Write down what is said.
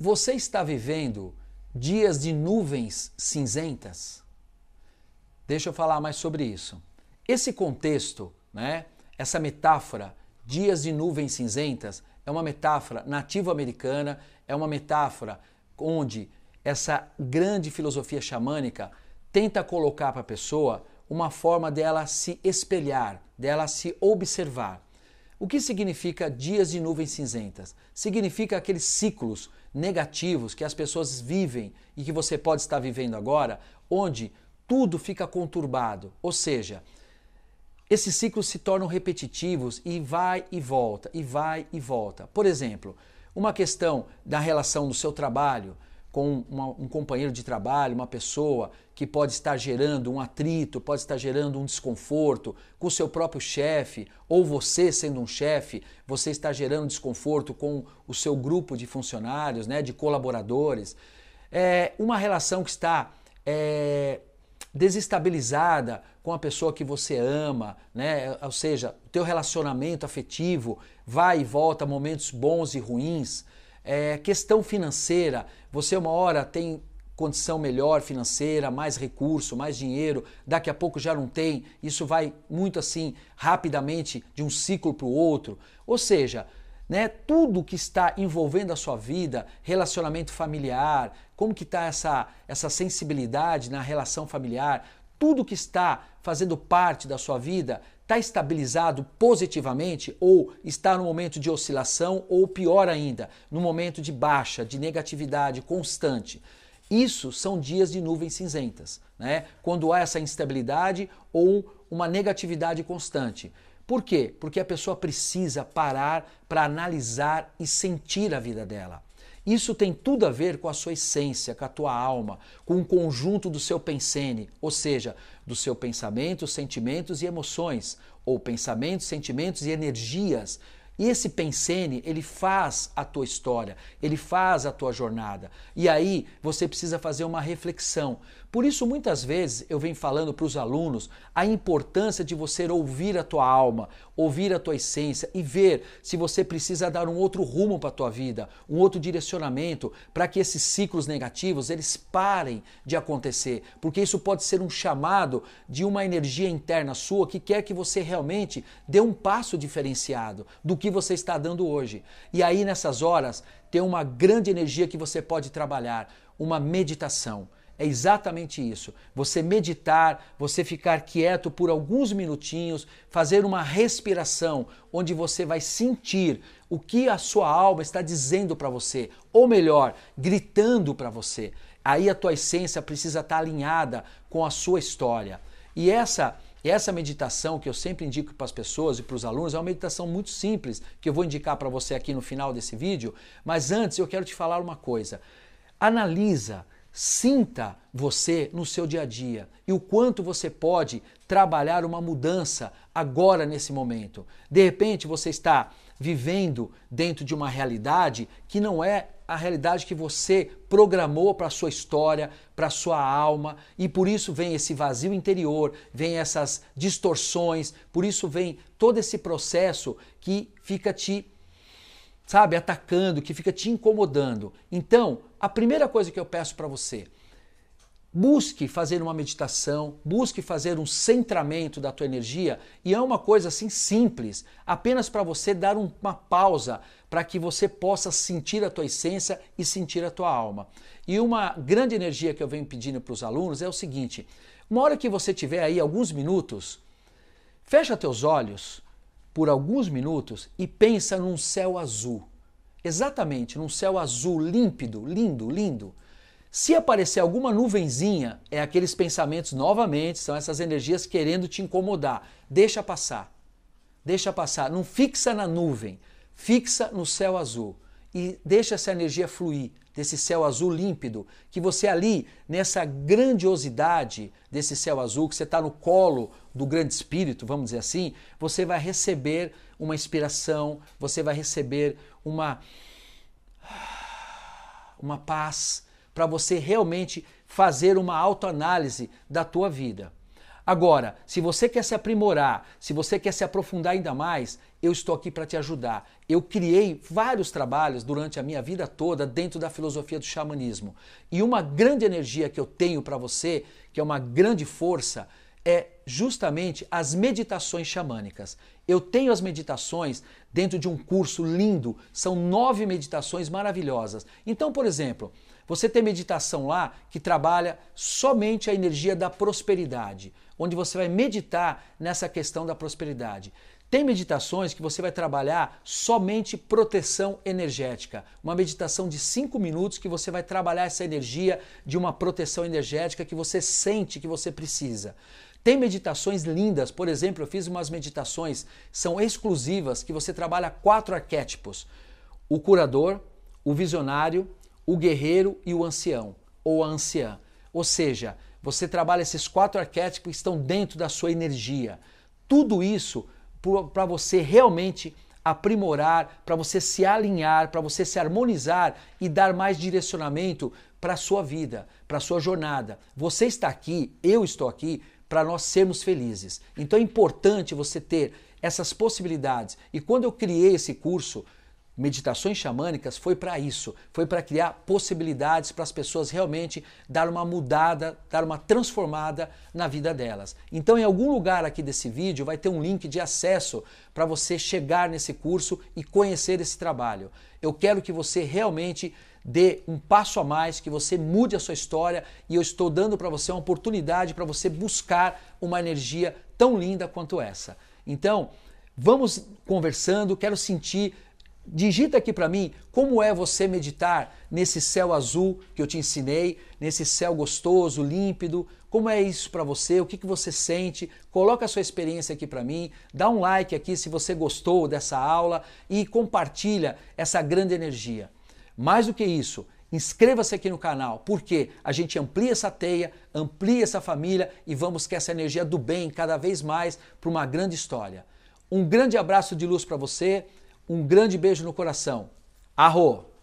Você está vivendo dias de nuvens cinzentas? Deixa eu falar mais sobre isso. Esse contexto, né, essa metáfora, dias de nuvens cinzentas, é uma metáfora nativa americana, é uma metáfora onde essa grande filosofia xamânica tenta colocar para a pessoa uma forma dela se espelhar, dela se observar. O que significa dias de nuvens cinzentas? Significa aqueles ciclos negativos que as pessoas vivem e que você pode estar vivendo agora, onde tudo fica conturbado, ou seja, esses ciclos se tornam repetitivos e vai e volta, e vai e volta. Por exemplo, uma questão da relação do seu trabalho, com uma, um companheiro de trabalho, uma pessoa que pode estar gerando um atrito, pode estar gerando um desconforto, com o seu próprio chefe, ou você sendo um chefe, você está gerando desconforto com o seu grupo de funcionários, né, de colaboradores. É uma relação que está é, desestabilizada com a pessoa que você ama, né? Ou seja, o teu relacionamento afetivo vai e volta, momentos bons e ruins. É, questão financeira, você uma hora tem condição melhor financeira, mais recurso, mais dinheiro, daqui a pouco já não tem, isso vai muito assim rapidamente de um ciclo para o outro. Ou seja, né, tudo que está envolvendo a sua vida, relacionamento familiar, como que está essa, essa sensibilidade na relação familiar, tudo que está fazendo parte da sua vida está estabilizado positivamente ou está no momento de oscilação ou pior ainda, no momento de baixa, de negatividade constante. Isso são dias de nuvens cinzentas, né? Quando há essa instabilidade ou uma negatividade constante. Por quê? Porque a pessoa precisa parar para analisar e sentir a vida dela. Isso tem tudo a ver com a sua essência, com a tua alma, com o conjunto do seu pensene, ou seja, do seu pensamento, sentimentos e emoções, ou pensamentos, sentimentos e energias. E esse pensene, ele faz a tua história, ele faz a tua jornada. E aí você precisa fazer uma reflexão por isso, muitas vezes eu venho falando para os alunos a importância de você ouvir a tua alma, ouvir a tua essência e ver se você precisa dar um outro rumo para a tua vida, um outro direcionamento, para que esses ciclos negativos eles parem de acontecer, porque isso pode ser um chamado de uma energia interna sua que quer que você realmente dê um passo diferenciado do que você está dando hoje. E aí nessas horas tem uma grande energia que você pode trabalhar, uma meditação é exatamente isso. Você meditar, você ficar quieto por alguns minutinhos, fazer uma respiração onde você vai sentir o que a sua alma está dizendo para você, ou melhor, gritando para você. Aí a tua essência precisa estar tá alinhada com a sua história. E essa essa meditação que eu sempre indico para as pessoas e para os alunos é uma meditação muito simples que eu vou indicar para você aqui no final desse vídeo. Mas antes eu quero te falar uma coisa. Analisa Sinta você no seu dia a dia e o quanto você pode trabalhar uma mudança agora nesse momento. De repente você está vivendo dentro de uma realidade que não é a realidade que você programou para a sua história, para a sua alma, e por isso vem esse vazio interior, vem essas distorções, por isso vem todo esse processo que fica te sabe, atacando, que fica te incomodando. Então, a primeira coisa que eu peço para você, busque fazer uma meditação, busque fazer um centramento da tua energia e é uma coisa assim simples, apenas para você dar uma pausa para que você possa sentir a tua essência e sentir a tua alma. E uma grande energia que eu venho pedindo para os alunos é o seguinte: uma hora que você tiver aí alguns minutos, fecha teus olhos por alguns minutos e pensa num céu azul. Exatamente, num céu azul límpido, lindo, lindo. Se aparecer alguma nuvenzinha, é aqueles pensamentos novamente, são essas energias querendo te incomodar. Deixa passar. Deixa passar, não fixa na nuvem, fixa no céu azul e deixa essa energia fluir, desse céu azul límpido, que você ali, nessa grandiosidade desse céu azul, que você está no colo do grande espírito, vamos dizer assim, você vai receber uma inspiração, você vai receber uma uma paz para você realmente fazer uma autoanálise da tua vida. Agora, se você quer se aprimorar, se você quer se aprofundar ainda mais, eu estou aqui para te ajudar. Eu criei vários trabalhos durante a minha vida toda dentro da filosofia do xamanismo. E uma grande energia que eu tenho para você, que é uma grande força, é justamente as meditações xamânicas. Eu tenho as meditações dentro de um curso lindo, são nove meditações maravilhosas. Então, por exemplo, você tem meditação lá que trabalha somente a energia da prosperidade, onde você vai meditar nessa questão da prosperidade. Tem meditações que você vai trabalhar somente proteção energética. Uma meditação de 5 minutos que você vai trabalhar essa energia de uma proteção energética que você sente que você precisa. Tem meditações lindas, por exemplo, eu fiz umas meditações, são exclusivas, que você trabalha quatro arquétipos: o curador, o visionário, o guerreiro e o ancião, ou a anciã. Ou seja, você trabalha esses quatro arquétipos que estão dentro da sua energia. Tudo isso para você realmente aprimorar, para você se alinhar, para você se harmonizar e dar mais direcionamento para a sua vida, para a sua jornada. Você está aqui, eu estou aqui para nós sermos felizes. Então é importante você ter essas possibilidades. E quando eu criei esse curso, Meditações xamânicas foi para isso, foi para criar possibilidades para as pessoas realmente dar uma mudada, dar uma transformada na vida delas. Então, em algum lugar aqui desse vídeo vai ter um link de acesso para você chegar nesse curso e conhecer esse trabalho. Eu quero que você realmente dê um passo a mais, que você mude a sua história e eu estou dando para você uma oportunidade para você buscar uma energia tão linda quanto essa. Então, vamos conversando, quero sentir digita aqui para mim como é você meditar nesse céu azul que eu te ensinei, nesse céu gostoso, límpido. Como é isso para você? O que, que você sente? Coloca a sua experiência aqui para mim. Dá um like aqui se você gostou dessa aula e compartilha essa grande energia. Mais do que isso, Inscreva-se aqui no canal, porque a gente amplia essa teia, amplia essa família e vamos que essa energia do bem cada vez mais para uma grande história. Um grande abraço de luz para você. Um grande beijo no coração. Arro!